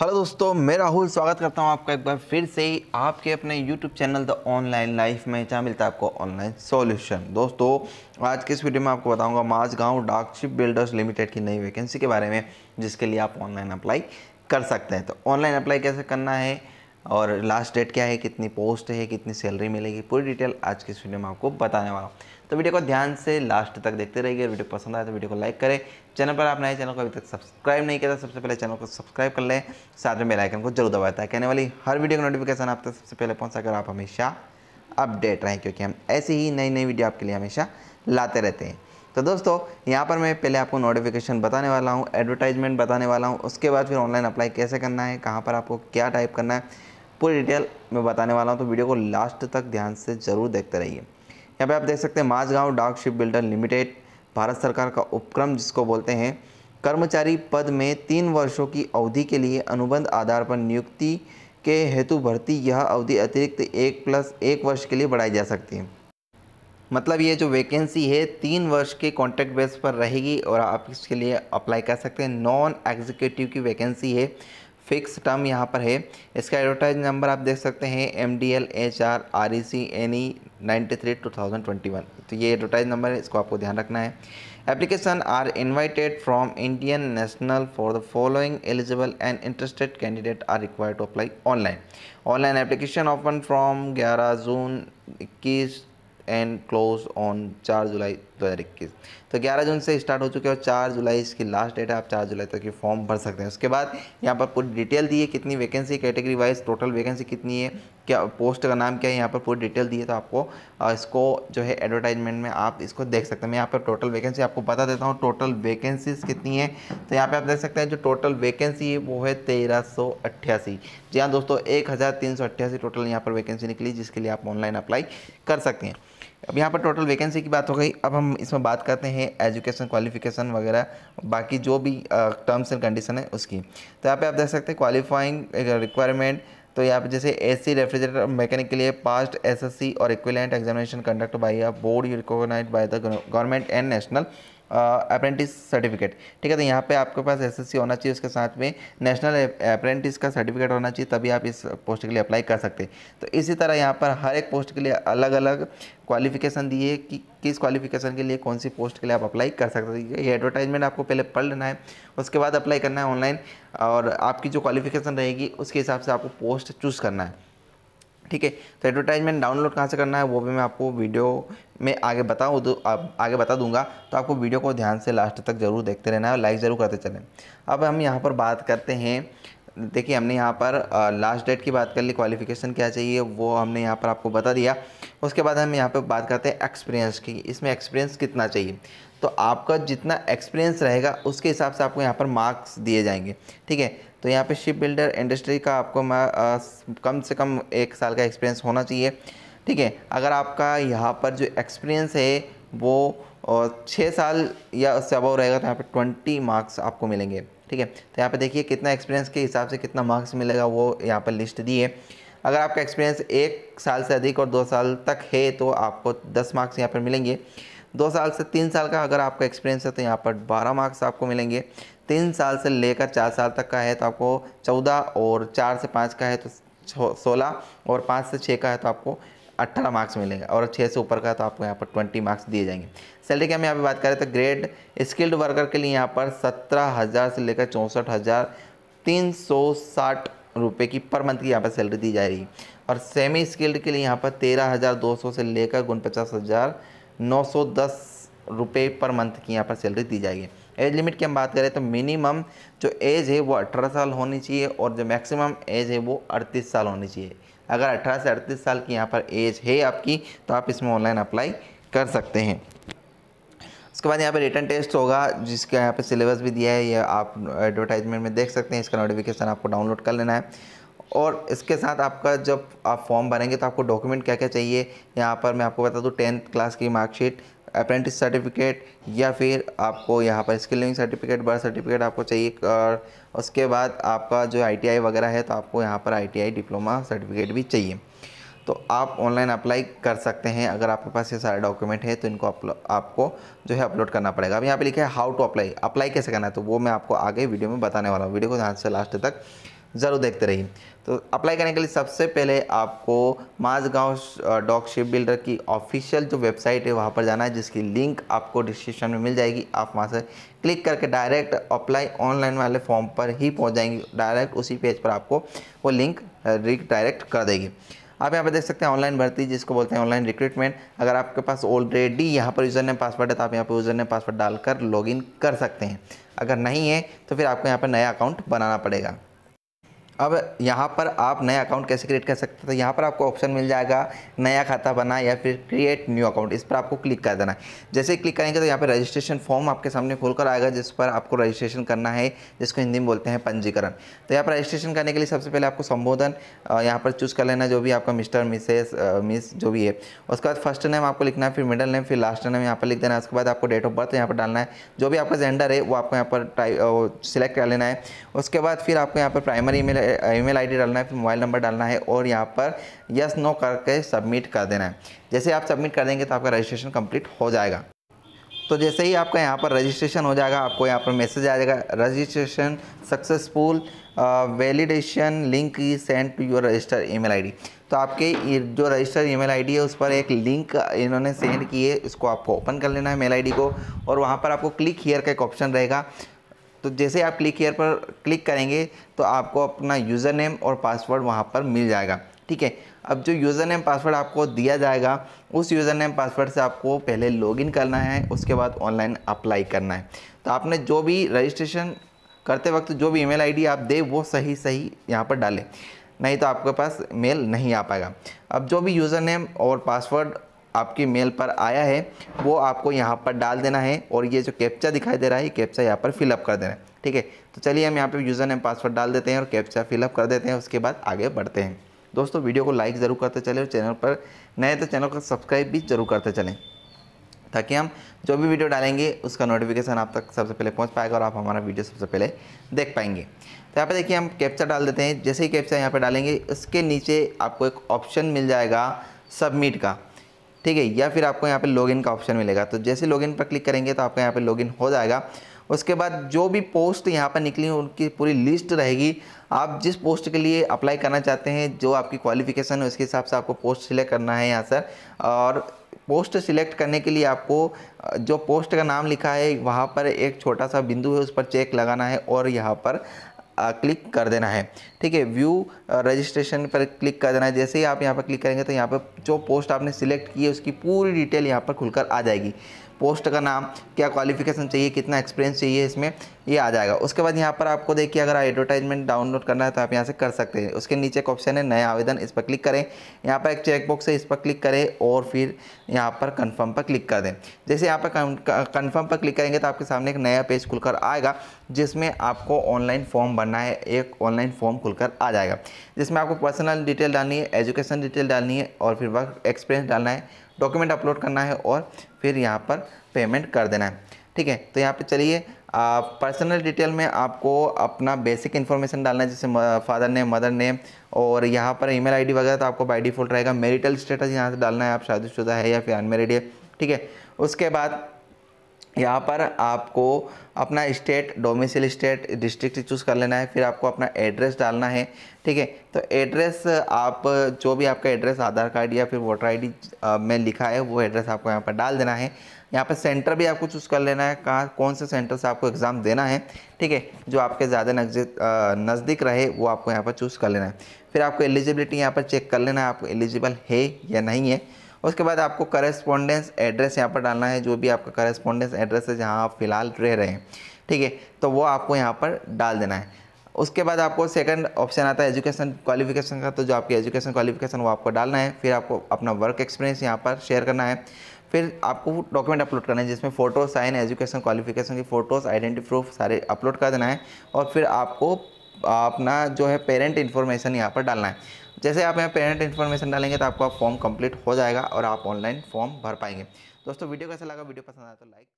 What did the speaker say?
hello दोस्तों मैं राहुल स्वागत करता हूं आपका एक बार फिर से आपके अपने YouTube channel the online life में जहां मिलता है आपको ऑनलाइन सॉल्यूशन दोस्तों आज के इस वीडियो में आपको बताऊंगा माजगांव डाक शिप बिल्डर्स लिमिटेड की नई वैकेंसी के बारे में जिसके लिए आप ऑनलाइन अप्लाई कर सकते हैं तो ऑनलाइन अप्लाई कैसे करना है और लास्ट डेट क्या है कितनी पोस्ट है कितनी सैलरी मिलेगी पूरी डिटेल आज की इस वीडियो में आपको बताने वाला हूँ तो वीडियो को ध्यान से लास्ट तक देखते रहिए वीडियो पसंद आए तो वीडियो को लाइक करें चैनल पर आप नए चैनल को अभी तक सब्सक्राइब नहीं किया तो सबसे पहले चैनल को सब्सक्राइब कर लें साथ में बेल आइकन को जरूर दबाता ताकि आने वाली हर वीडियो का नोटिफिकेशन आप तक सबसे पहले पहुँच सकर आप हमेशा अपडेट रहें क्योंकि हम ऐसी ही नई नई वीडियो आपके लिए हमेशा लाते रहते हैं तो दोस्तों यहाँ पर मैं पहले आपको नोटिफिकेशन बताने वाला हूँ एडवर्टाइजमेंट बताने वाला हूँ उसके बाद फिर ऑनलाइन अप्लाई कैसे करना है कहाँ पर आपको क्या टाइप करना है पूरी डिटेल मैं बताने वाला हूँ तो वीडियो को लास्ट तक ध्यान से ज़रूर देखते रहिए यहाँ पे आप देख सकते हैं माजगांव डाक शिप बिल्डर लिमिटेड भारत सरकार का उपक्रम जिसको बोलते हैं कर्मचारी पद में तीन वर्षों की अवधि के लिए अनुबंध आधार पर नियुक्ति के हेतु भर्ती यह अवधि अतिरिक्त एक प्लस एक वर्ष के लिए बढ़ाई जा सकती है मतलब ये जो वैकेंसी है तीन वर्ष के कॉन्ट्रैक्ट बेस पर रहेगी और आप इसके लिए अप्लाई कर सकते हैं नॉन एग्जीक्यूटिव की वैकेंसी है फिक्स टर्म यहाँ पर है इसका एडवर्टाइज नंबर आप देख सकते हैं M D L H R R E C N E ninety three two thousand twenty one तो ये एडवर्टाइज नंबर है इसको आपको ध्यान रखना है application are invited from Indian national for the following eligible and interested candidate are required to apply online online application open from ग्यारह जून इक्कीस एंड क्लोज ऑन चार जुलाई 2021 तो 11 जून से स्टार्ट हो चुके हैं और 4 जुलाई इसकी लास्ट डेट है आप 4 जुलाई तक ये फॉर्म भर सकते हैं उसके बाद यहाँ पर पूरी डिटेल दी है कितनी vacancy category wise total vacancy कितनी है क्या पोस्ट का नाम क्या है यहाँ पर पूरी डिटेल दी है तो आपको इसको जो है एडवर्टाइजमेंट में आप इसको देख सकते हैं मैं यहाँ पर टोटल वैकेंसी आपको बता देता हूँ टोटल वैकेंसीज कितनी है तो यहाँ पर आप देख सकते हैं जो टोटल वैकेंसी है वो है तेरह जी हाँ दोस्तों एक टोटल यहाँ पर वैकेंसी निकली जिसके लिए आप ऑनलाइन अप्लाई कर सकते हैं अब यहाँ पर टोटल वैकेंसी की बात हो गई अब हम इसमें बात करते हैं एजुकेशन क्वालिफिकेशन वगैरह बाकी जो भी टर्म्स एंड कंडीशन है उसकी तो यहाँ पे आप देख सकते हैं क्वालिफाइंग रिक्वायरमेंट तो यहाँ पे जैसे एसी रेफ्रिजरेटर मैकेनिक के लिए पास्ट एसएससी और equivalent examination conduct by a board recognise by the government and national apprentice certificate ठीक है तो यहाँ पे आपके पास एसएससी होना चाहिए उसके साथ में नेशनल अप्रेंटिस का सर्टिफिकेट होना चाहिए तभी आप इस पोस्ट के लिए अप्लाई कर सकते हैं तो इसी तरह यहाँ पर हर एक पोस्ट के लिए अलग अलग क्वालिफिकेशन दी है कि किस क्वालिफिकेशन के लिए कौन सी पोस्ट के लिए आप अप्लाई कर सकते हैं ये एडवर्टाइजमेंट आपको पहले पढ़ लेना है उसके बाद अप्लाई करना है ऑनलाइन और आपकी जो क्वालिफिकेशन रहेगी उसके हिसाब से आपको पोस्ट चूज़ करना है ठीक है तो एडवर्टाइजमेंट डाउनलोड कहाँ से करना है वो भी मैं आपको वीडियो में आगे बताऊँ तो आगे बता दूंगा तो आपको वीडियो को ध्यान से लास्ट तक ज़रूर देखते रहना है और लाइक ज़रूर करते चलें अब हम यहाँ पर बात करते हैं देखिए हमने यहाँ पर लास्ट डेट की बात कर ली क्वालिफिकेशन क्या चाहिए वो हमने यहाँ पर आपको बता दिया उसके बाद हम यहाँ पर बात करते हैं एक्सपीरियंस की इसमें एक्सपीरियंस कितना चाहिए तो आपका जितना एक्सपीरियंस रहेगा उसके हिसाब से आपको यहाँ पर मार्क्स दिए जाएंगे ठीक है तो यहाँ पे शिप बिल्डर इंडस्ट्री का आपको आ, कम से कम एक साल का एक्सपीरियंस होना चाहिए ठीक है अगर आपका यहाँ पर जो एक्सपीरियंस है वो छः साल या उससे अबव रहेगा तो यहाँ पे ट्वेंटी मार्क्स आपको मिलेंगे ठीक है तो यहाँ पे देखिए कितना एक्सपीरियंस के हिसाब से कितना मार्क्स मिलेगा वो यहाँ पर लिस्ट दी है अगर आपका एक्सपीरियंस एक साल से अधिक और दो साल तक है तो आपको दस मार्क्स यहाँ पर मिलेंगे दो साल से तीन साल का अगर आपका एक्सपीरियंस है तो यहाँ पर बारह मार्क्स आपको मिलेंगे तीन साल से लेकर चार साल तक का है तो आपको चौदह और चार से पाँच का है तो सोलह और पाँच से छः का है तो आपको अट्ठारह मार्क्स मिलेंगे और छः से ऊपर का तो आपको यहाँ पर ट्वेंटी मार्क्स दिए जाएंगे सैलरी की हम यहाँ पर बात करें तो ग्रेड स्किल्ड वर्कर के लिए यहाँ पर सत्रह हज़ार से लेकर चौंसठ हज़ार तीन सौ साठ रुपये की पर मंथ की यहाँ पर सैलरी दी जा रही है और सेमी स्किल्ड के लिए यहाँ पर तेरह हज़ार दो सौ से लेकर उनपचास हज़ार नौ सौ दस रुपये पर मंथ की यहाँ पर सैलरी दी जाएगी एज लिमिट की हम बात करें तो मिनिमम जो एज है वो अठारह साल होनी चाहिए और जो मैक्सिमम एज है वो अड़तीस साल होनी चाहिए अगर अठारह से अड़तीस साल की यहाँ पर एज है आपकी तो आप इसमें ऑनलाइन अप्लाई कर सकते हैं उसके बाद यहाँ पे रिटर्न टेस्ट होगा जिसका यहाँ पे सिलेबस भी दिया है ये आप एडवर्टाइजमेंट में देख सकते हैं इसका नोटिफिकेशन आपको डाउनलोड कर लेना है और इसके साथ आपका जब आप फॉर्म भरेंगे तो आपको डॉक्यूमेंट क्या क्या चाहिए यहाँ पर मैं आपको बता दूँ टेंथ क्लास की मार्कशीट अप्रेंटिस सर्टिफिकेट या फिर आपको यहाँ पर skill living certificate birth certificate आपको चाहिए और उसके बाद आपका जो आईटीआई वगैरह है तो आपको यहाँ पर आईटीआई डिप्लोमा सर्टिफिकेट भी चाहिए तो आप ऑनलाइन अप्लाई कर सकते हैं अगर आपके पास ये सारे डॉक्यूमेंट है तो इनको आपको जो है अपलोड करना पड़ेगा अब यहाँ पे लिखा है हाउ टू अप्लाई अप्लाई कैसे करना है तो वो मैं आपको आगे वीडियो में बताने वाला हूँ वीडियो को ध्यान से लास्ट तक ज़रूर देखते रहिए तो अप्लाई करने के लिए सबसे पहले आपको माजगांव डॉग शिप बिल्डर की ऑफिशियल जो वेबसाइट है वहाँ पर जाना है जिसकी लिंक आपको डिस्क्रिप्शन में मिल जाएगी आप वहाँ से क्लिक करके डायरेक्ट अप्लाई ऑनलाइन वाले फॉर्म पर ही पहुँच जाएंगे डायरेक्ट उसी पेज पर आपको वो लिंक रिडायरेक्ट कर देगी आप यहाँ पर देख सकते हैं ऑनलाइन भर्ती जिसको बोलते हैं ऑनलाइन रिक्रूटमेंट अगर आपके पास ऑलरेडी यहाँ पर यूज़र ने पासवर्ड है तो आप यहाँ पर यूज़र नेम पासवर्ड डालकर लॉगिन कर सकते हैं अगर नहीं है तो फिर आपको यहाँ पर नया अकाउंट बनाना पड़ेगा अब यहाँ पर आप नया अकाउंट कैसे क्रिएट कर सकते हैं तो यहाँ पर आपको ऑप्शन मिल जाएगा नया खाता बना या फिर क्रिएट न्यू अकाउंट इस पर आपको क्लिक कर देना है जैसे क्लिक करेंगे तो यहाँ पर रजिस्ट्रेशन फॉर्म आपके सामने खोल कर आएगा जिस पर आपको रजिस्ट्रेशन करना है जिसको हिंदी में बोलते हैं पंजीकरण तो यहाँ पर रजिस्ट्रेशन करने के लिए सबसे पहले आपको संबोधन यहाँ पर चूज़ कर लेना जो भी आपका मिस्टर मिसेस मिस जो भी है उसके बाद फर्स्ट नेम आपको लिखना है फिर मिडल नेम फिर लास्ट नेम यहाँ पर लिख देना है उसके बाद आपको डेट ऑफ बर्थ यहाँ पर डालना है जो भी आपका जेंडर है वो आपको यहाँ पर टाइप सिलेक्ट कर लेना है उसके बाद फिर आपको यहाँ पर प्राइमरी ईमेल ई मेल डालना है फिर मोबाइल नंबर डालना है और यहाँ पर यस नो करके सबमिट कर देना है जैसे आप सबमिट कर देंगे तो आपका रजिस्ट्रेशन कंप्लीट हो जाएगा तो जैसे ही आपका यहाँ पर रजिस्ट्रेशन हो जाएगा आपको यहाँ पर मैसेज आ जाएगा registration successful validation link is send to your register email ID तो आपके जो रजिस्टर ईमेल आईडी है उस पर एक लिंक इन्होंने सेंड की है इसको आपको ओपन कर लेना है मेल आईडी को और वहाँ पर आपको क्लिक हियर का एक ऑप्शन रहेगा तो जैसे आप क्लिक हेयर पर क्लिक करेंगे तो आपको अपना यूज़र नेम और पासवर्ड वहाँ पर मिल जाएगा ठीक है अब जो यूज़र नेम पासवर्ड आपको दिया जाएगा उस यूज़र नेम पासवर्ड से आपको पहले लॉगिन करना है उसके बाद ऑनलाइन अप्लाई करना है तो आपने जो भी रजिस्ट्रेशन करते वक्त जो भी ईमेल आईडी आप दे वो सही सही यहाँ पर डालें नहीं तो आपके पास मेल नहीं आ पाएगा अब जो भी यूज़र नेम और पासवर्ड आपके मेल पर आया है वो आपको यहाँ पर डाल देना है और ये जो कैप्चा दिखाई दे रहा है ये कैप्चा यहाँ पर फिलअप कर देना है ठीक है तो चलिए हम यहाँ पे यूज़र नेम पासवर्ड डाल देते हैं और कैप्चा फिलअप कर देते हैं उसके बाद आगे बढ़ते हैं दोस्तों वीडियो को लाइक ज़रूर करते चलें और चैनल पर नए तो चैनल को सब्सक्राइब भी ज़रूर करते चलें ताकि हम जो भी वीडियो डालेंगे उसका नोटिफिकेशन आप तक सबसे पहले पहुंच पाएगा और आप हमारा वीडियो सबसे पहले देख पाएंगे तो यहाँ पे देखिए हम कैप्चा डाल देते हैं जैसे ही कैप्चा यहाँ पे डालेंगे उसके नीचे आपको एक ऑप्शन मिल जाएगा सबमिट का ठीक है या फिर आपको यहाँ पे लॉगिन का ऑप्शन मिलेगा तो जैसे लॉगिन पर क्लिक करेंगे तो आपका यहाँ पे लॉगिन हो जाएगा उसके बाद जो भी पोस्ट यहाँ पर निकली उनकी पूरी लिस्ट रहेगी आप जिस पोस्ट के लिए अप्लाई करना चाहते हैं जो आपकी क्वालिफिकेशन है उसके हिसाब से आपको पोस्ट सिलेक्ट करना है यहाँ सर और पोस्ट सिलेक्ट करने के लिए आपको जो पोस्ट का नाम लिखा है वहाँ पर एक छोटा सा बिंदु है उस पर चेक लगाना है और यहाँ पर क्लिक कर देना है ठीक है व्यू रजिस्ट्रेशन पर क्लिक कर देना है जैसे ही आप यहाँ पर क्लिक करेंगे तो यहाँ पर जो पोस्ट आपने सिलेक्ट की है उसकी पूरी डिटेल यहाँ पर खुलकर आ जाएगी पोस्ट का नाम क्या क्वालिफिकेशन चाहिए कितना एक्सपीरियंस चाहिए इसमें ये आ जाएगा उसके बाद यहाँ पर आपको देखिए अगर एडवर्टाइजमेंट डाउनलोड करना है तो आप यहाँ से कर सकते हैं उसके नीचे एक ऑप्शन है नया आवेदन इस पर क्लिक करें यहाँ पर एक चेकबॉक्स है इस पर क्लिक करें और फिर यहाँ पर कन्फर्म पर क्लिक कर दें जैसे यहाँ पर कन्फर्म पर क्लिक करेंगे तो आपके सामने एक नया पेज खुलकर आएगा जिसमें आपको ऑनलाइन फॉर्म भरना है एक ऑनलाइन फॉर्म खुलकर आ जाएगा जिसमें आपको पर्सनल डिटेल डालनी है एजुकेशन डिटेल डालनी है और फिर वर्क एक्सपीरियंस डालना है डॉक्यूमेंट अपलोड करना है और फिर यहाँ पर पेमेंट कर देना है ठीक है तो यहाँ पर चलिए पर्सनल डिटेल में आपको अपना बेसिक इन्फॉर्मेशन डालना है जैसे फादर नेम मदर नेम और यहाँ पर ईमेल आईडी वगैरह तो आपको बाई डिफ़ॉल्ट रहेगा मेरिटल स्टेटस यहाँ से डालना है आप शादीशुदा है या फिर अनमेरिड है ठीक है उसके बाद यहाँ पर आपको अपना state domicile state district choose कर लेना है फिर आपको अपना एड्रेस डालना है ठीक है तो एड्रेस आप जो भी आपका एड्रेस आधार कार्ड या फिर वोटर आईडी में लिखा है वो एड्रेस आपको यहाँ पर डाल देना है यहाँ पर सेंटर भी आपको चूज़ कर लेना है कहाँ कौन से सेंटर से आपको एग्ज़ाम देना है ठीक है जो आपके ज़्यादा नज़दीक नज़दीक रहे वो आपको यहाँ पर चूज़ कर लेना है फिर आपको एलिजिबिलिटी यहाँ पर चेक कर लेना है आपको एलिजिबल है या नहीं है उसके बाद आपको करस्पॉन्डेंस एड्रेस यहाँ पर डालना है जो भी आपका करस्पॉन्डेंस एड्रेस है जहाँ आप फ़िलहाल रह रहे हैं ठीक है तो वो आपको यहाँ पर डाल देना है उसके बाद आपको सेकंड ऑप्शन आता है एजुकेशन क्वालिफिकेशन का तो जो आपकी एजुकेशन क्वालिफिकेशन वो आपको डालना है फिर आपको अपना वर्क एक्सपीरियंस यहाँ पर शेयर करना है फिर आपको वो डॉक्यूमेंट अपलोड करना है जिसमें फ़ोटो साइन एजुकेशन क्वालिफिकेशन की फ़ोटोज़ आइडेंटी प्रूफ सारे अपलोड कर देना है और फिर आपको अपना जो है पेरेंट इन्फॉर्मेशन यहाँ पर डालना है जैसे आप यहाँ पेरेंट इन्फॉर्मेशन डालेंगे तो आपका फॉर्म कंप्लीट हो जाएगा और आप ऑनलाइन फॉर्म भर पाएंगे दोस्तों वीडियो कैसा लगा वीडियो पसंद आया तो लाइक